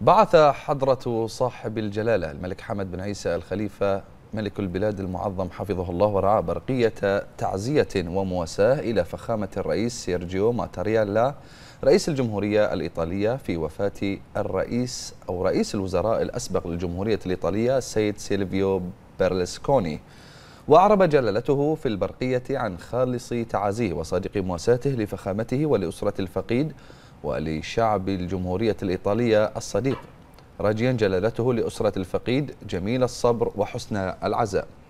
بعث حضرة صاحب الجلالة الملك حمد بن عيسى الخليفة ملك البلاد المعظم حفظه الله ورعاه برقية تعزية ومواساة إلى فخامة الرئيس سيرجيو ماتاريالا رئيس الجمهورية الإيطالية في وفاة الرئيس أو رئيس الوزراء الأسبق للجمهورية الإيطالية السيد سيلفيو بيرلسكوني وأعرب جلالته في البرقية عن خالص تعازيه وصادق مواساته لفخامته ولأسرة الفقيد ولشعب الجمهورية الإيطالية الصديق راجيا جلالته لأسرة الفقيد جميل الصبر وحسن العزاء